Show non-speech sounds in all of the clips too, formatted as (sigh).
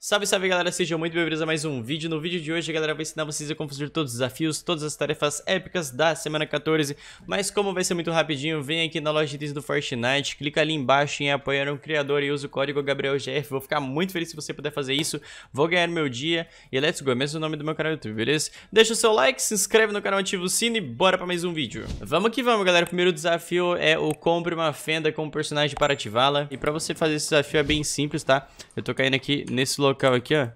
Salve, salve galera, sejam muito bem-vindos a mais um vídeo. No vídeo de hoje, galera, eu vou ensinar vocês a confundir todos os desafios, todas as tarefas épicas da semana 14. Mas como vai ser muito rapidinho, vem aqui na loja de itens do Fortnite, clica ali embaixo em apoiar um criador e usa o código GabrielGF. Vou ficar muito feliz se você puder fazer isso, vou ganhar meu dia e let's go, é mesmo o nome do meu canal do YouTube, beleza? Deixa o seu like, se inscreve no canal, ativa o sino e bora pra mais um vídeo. Vamos que vamos, galera. O primeiro desafio é o compre uma fenda com um personagem para ativá-la. E pra você fazer esse desafio é bem simples, tá? Eu tô caindo aqui nesse lugar local aqui, ó.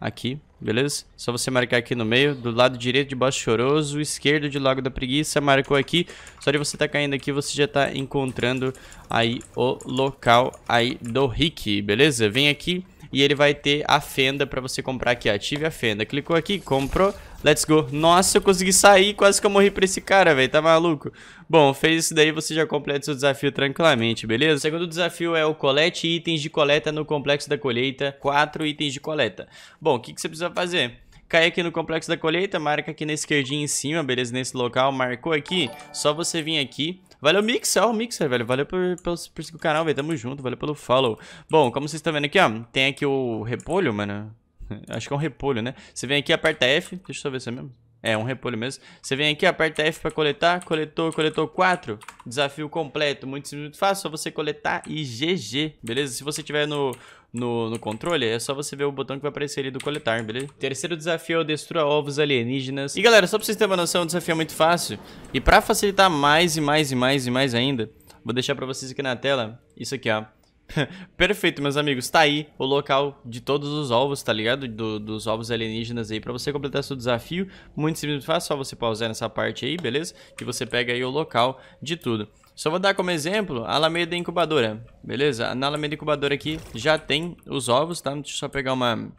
Aqui, beleza? Só você marcar aqui no meio, do lado direito de Baixo Choroso, esquerdo de Lago da Preguiça, marcou aqui. Só de você tá caindo aqui, você já tá encontrando aí o local aí do Rick, beleza? Vem aqui, e ele vai ter a fenda para você comprar aqui, ó. ative a fenda. Clicou aqui, comprou, let's go. Nossa, eu consegui sair, quase que eu morri pra esse cara, velho, tá maluco? Bom, fez isso daí, você já completa seu desafio tranquilamente, beleza? O segundo desafio é o colete itens de coleta no complexo da colheita, quatro itens de coleta. Bom, o que, que você precisa fazer? cai aqui no complexo da colheita, marca aqui na esquerdinha em cima, beleza? Nesse local, marcou aqui, só você vir aqui Valeu, Mixer, ó, Mixer, velho. Valeu por, por, por seguir o canal, velho. Tamo junto, valeu pelo follow. Bom, como vocês estão vendo aqui, ó, tem aqui o repolho, mano. (laughs) Acho que é um repolho, né? Você vem aqui, aperta F. Deixa eu ver se é mesmo. É, um repolho mesmo. Você vem aqui, aperta F pra coletar. Coletou, coletou 4. Desafio completo. Muito simples, muito fácil. Só você coletar e GG, beleza? Se você tiver no no, no controle, é só você ver o botão que vai aparecer ali do coletar, beleza? Terceiro desafio é o destrua ovos alienígenas. E galera, só pra vocês terem uma noção, o desafio é muito fácil. E pra facilitar mais e mais e mais e mais ainda, vou deixar pra vocês aqui na tela isso aqui, ó. (laughs) Perfeito, meus amigos. Tá aí o local de todos os ovos, tá ligado? Do, dos ovos alienígenas aí, pra você completar seu desafio. Muito simples, fácil, só você pausar nessa parte aí, beleza? Que você pega aí o local de tudo. Só vou dar como exemplo a Alameda Incubadora, beleza? Na Alameda Incubadora aqui já tem os ovos, tá? Deixa eu só pegar uma,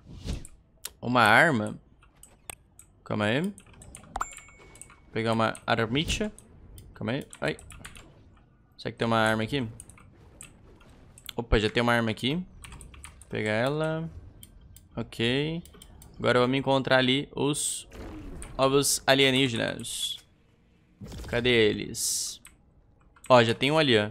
uma arma. Calma aí. pegar uma armicha. Calma aí. Ai. Será que tem uma arma aqui? Opa, já tem uma arma aqui. Vou pegar ela. Ok. Agora vamos encontrar ali os ovos alienígenas. Cadê eles? Ó, já tem um ali, ó.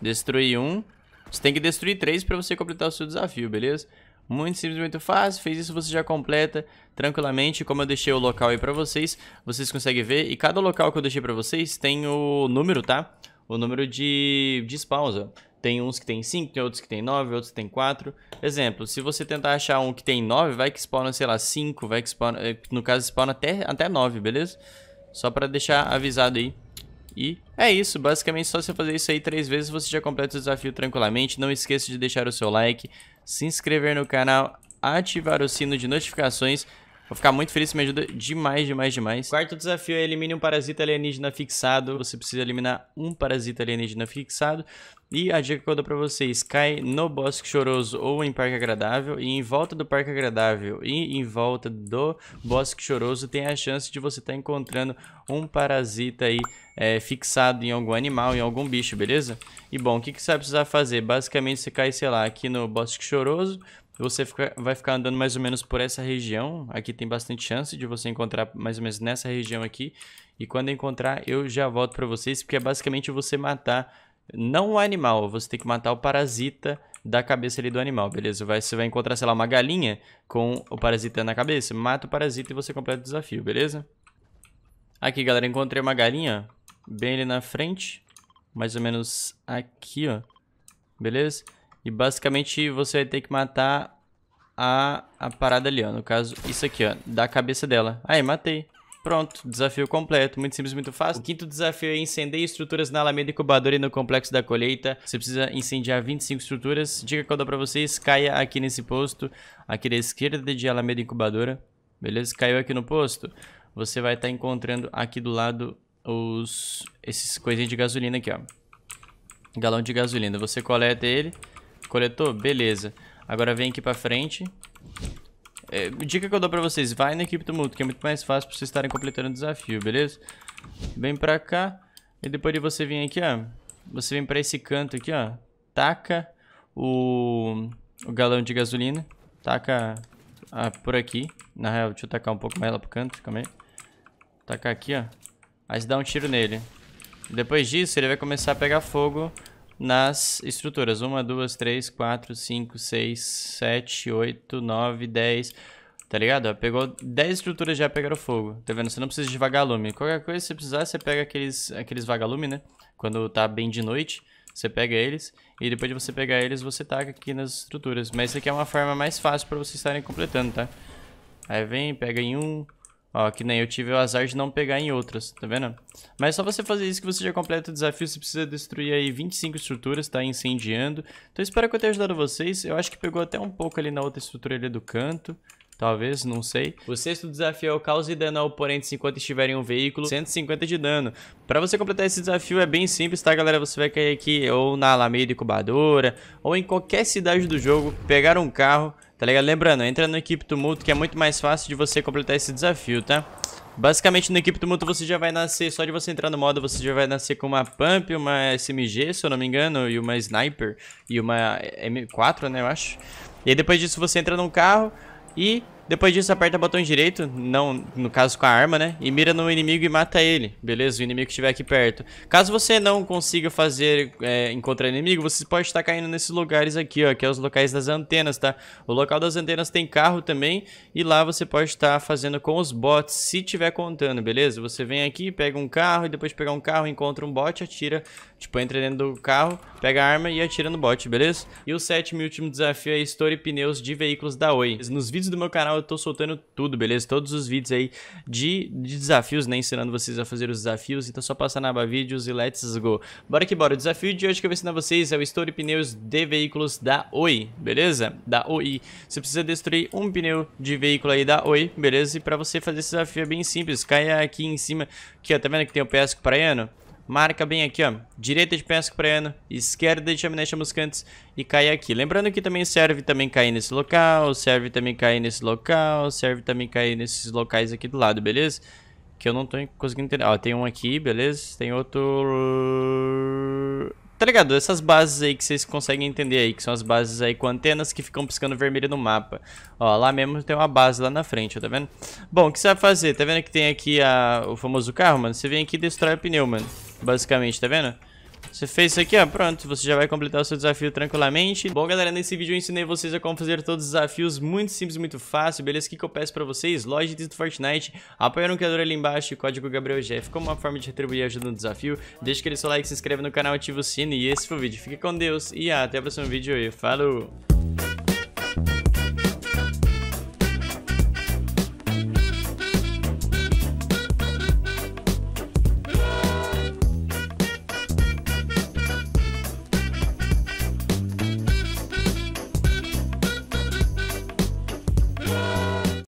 Destruí um. Você tem que destruir três pra você completar o seu desafio, beleza? Muito simples, muito fácil. Fez isso, você já completa tranquilamente. Como eu deixei o local aí pra vocês, vocês conseguem ver. E cada local que eu deixei pra vocês tem o número, tá? O número de, de spawns, ó. Tem uns que tem 5, tem outros que tem 9, outros que tem 4. Exemplo, se você tentar achar um que tem 9, vai que spawna, sei lá, 5, vai que spawna... Eh, no caso, spawna até, até beleza? Só pra deixar avisado aí e é isso, basicamente só você fazer isso aí três vezes você já completa o desafio tranquilamente. Não esqueça de deixar o seu like, se inscrever no canal, ativar o sino de notificações Vou ficar muito feliz, isso me ajuda demais, demais, demais. Quarto desafio é elimine um parasita alienígena fixado. Você precisa eliminar um parasita alienígena fixado. E a dica que eu dou pra vocês, cai no Bosque Choroso ou em Parque Agradável, e em volta do Parque Agradável e em volta do Bosque Choroso tem a chance de você estar tá encontrando um parasita aí é, fixado em algum animal, em algum bicho, beleza? E bom, o que, que você vai precisar fazer? Basicamente você cai, sei lá, aqui no Bosque Choroso, você fica, vai ficar andando mais ou menos por essa região. Aqui tem bastante chance de você encontrar mais ou menos nessa região aqui. E quando encontrar, eu já volto para vocês, porque é basicamente você matar, não o animal, você tem que matar o parasita da cabeça ali do animal, beleza? Vai, você vai encontrar, sei lá, uma galinha com o parasita na cabeça, mata o parasita e você completa o desafio, beleza? Aqui, galera, encontrei uma galinha, bem ali na frente, mais ou menos aqui, ó, beleza? E basicamente você vai ter que matar a, a parada ali, ó. No caso, isso aqui, ó. Da cabeça dela. Aí, matei. Pronto, desafio completo, muito simples, muito fácil. O quinto desafio é incender estruturas na Alameda Incubadora e no Complexo da Colheita. Você precisa incendiar 25 estruturas. Dica que eu dou pra vocês, caia aqui nesse posto, aqui da esquerda de Alameda Incubadora. Beleza? Caiu aqui no posto. Você vai estar tá encontrando aqui do lado os esses coisinhas de gasolina aqui, ó. Galão de gasolina. Você coleta ele Coletou? Beleza. Agora vem aqui pra frente. É, dica que eu dou pra vocês, vai na equipe tumulto, que é muito mais fácil pra vocês estarem completando o desafio, beleza? Vem pra cá. E depois de você vir aqui, ó. Você vem pra esse canto aqui, ó. Taca o, o galão de gasolina. Taca por aqui. Na real, deixa eu tacar um pouco mais lá pro canto, calma aí. Taca aqui, ó. Aí você dá um tiro nele. Depois disso, ele vai começar a pegar fogo nas estruturas. 1, 2, 3, 4, 5, 6, 7, 8, 9, 10. Tá ligado? pegou 10 estruturas já pegaram fogo. Tá vendo? Você não precisa de vagalume. Qualquer coisa, se precisar, você pega aqueles, aqueles vagalume, né? Quando tá bem de noite, você pega eles. E depois de você pegar eles, você taca aqui nas estruturas. Mas isso aqui é uma forma mais fácil pra vocês estarem completando, tá? Aí vem, pega em um, Ó, que nem eu tive o azar de não pegar em outras, tá vendo? Mas só você fazer isso que você já completa o desafio, você precisa destruir aí 25 estruturas, tá? Incendiando. Então espero que eu tenha ajudado vocês. Eu acho que pegou até um pouco ali na outra estrutura ali do canto. Talvez, não sei. O sexto desafio é o cause dano ao oponente enquanto estiver em um veículo, 150 de dano. Pra você completar esse desafio é bem simples, tá galera? Você vai cair aqui ou na Alameda Incubadora, ou em qualquer cidade do jogo, pegar um carro Tá ligado? Lembrando, entra no Equipe Tumulto que é muito mais fácil de você completar esse desafio, tá? Basicamente, no Equipe Tumulto você já vai nascer, só de você entrar no modo, você já vai nascer com uma Pump, uma SMG, se eu não me engano, e uma Sniper, e uma M4, né, eu acho. E aí, depois disso, você entra num carro e depois disso, aperta o botão direito, não no caso com a arma, né? E mira no inimigo e mata ele, beleza? O inimigo que estiver aqui perto. Caso você não consiga fazer é, encontrar inimigo, você pode estar caindo nesses lugares aqui, ó. Que é os locais das antenas, tá? O local das antenas tem carro também. E lá você pode estar fazendo com os bots, se tiver contando, beleza? Você vem aqui, pega um carro, e depois pegar um carro, encontra um bot, atira. Tipo, entra dentro do carro, pega a arma e atira no bot, beleza? E o sétimo e último desafio é estoure pneus de veículos da Oi. Nos vídeos do meu canal eu tô soltando tudo, beleza? Todos os vídeos aí de, de desafios, né? Ensinando vocês a fazer os desafios. Então só passar na aba vídeos e let's go. Bora que bora. O desafio de hoje que eu vou ensinar vocês é o estouro pneus de veículos da Oi, beleza? Da Oi. Você precisa destruir um pneu de veículo aí da Oi, beleza? E pra você fazer esse desafio é bem simples. Caia aqui em cima, que ó, tá vendo que tem o ps pesco praiano? marca bem aqui, ó. Direita de penhasco praiano, esquerda de chaminé muscantes e cai aqui. Lembrando que também serve também cair nesse local, serve também cair nesse local, serve também cair nesses locais aqui do lado, beleza? Que eu não tô conseguindo entender. Ó, tem um aqui, beleza? Tem outro... Tá ligado? Essas bases aí que vocês conseguem entender aí, que são as bases aí com antenas que ficam piscando vermelho no mapa. Ó, lá mesmo tem uma base lá na frente, tá vendo? Bom, o que você vai fazer? Tá vendo que tem aqui a... o famoso carro, mano? Você vem aqui e destrói o pneu, mano basicamente, tá vendo? Você fez isso aqui, ó, pronto, você já vai completar o seu desafio tranquilamente. Bom, galera, nesse vídeo eu ensinei vocês a como fazer todos os desafios, muito simples, muito fácil, beleza? O que, que eu peço pra vocês? Loja de do Fortnite, apoiar um criador ali embaixo e código GabrielGF como uma forma de retribuir a ajuda no desafio. Deixa aquele seu like, se inscreve no canal, ativa o sino e esse foi o vídeo. Fique com Deus e até o próximo vídeo e falou!